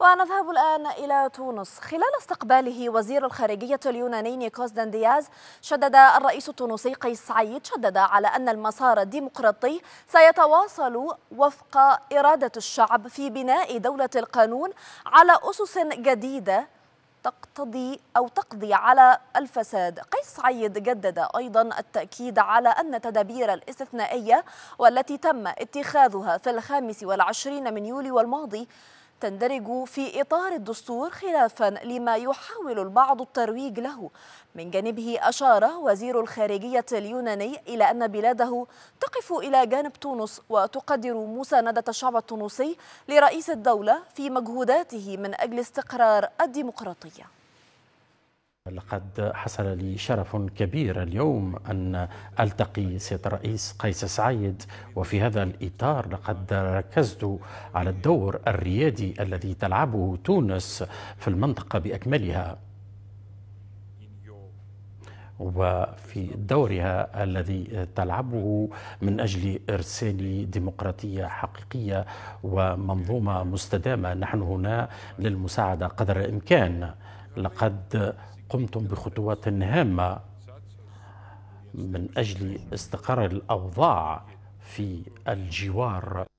ونذهب الآن إلى تونس خلال استقباله وزير الخارجية اليوناني نيكوس داندياز شدد الرئيس التونسي قيس سعيد شدد على أن المسار الديمقراطي سيتواصل وفق إرادة الشعب في بناء دولة القانون على أسس جديدة تقتضي أو تقضي على الفساد قيس سعيد جدد أيضا التأكيد على أن تدابير الاستثنائية والتي تم اتخاذها في الخامس والعشرين من يوليو الماضي تندرج في إطار الدستور خلافا لما يحاول البعض الترويج له من جانبه أشار وزير الخارجية اليوناني إلى أن بلاده تقف إلى جانب تونس وتقدر مساندة الشعب التونسي لرئيس الدولة في مجهوداته من أجل استقرار الديمقراطية لقد حصل لي شرف كبير اليوم أن ألتقي سيد الرئيس قيس سعيد وفي هذا الإطار لقد ركزت على الدور الريادي الذي تلعبه تونس في المنطقة بأكملها وفي دورها الذي تلعبه من اجل ارسال ديمقراطيه حقيقيه ومنظومه مستدامه نحن هنا للمساعده قدر الامكان لقد قمتم بخطوات هامة من أجل استقرار الأوضاع في الجوار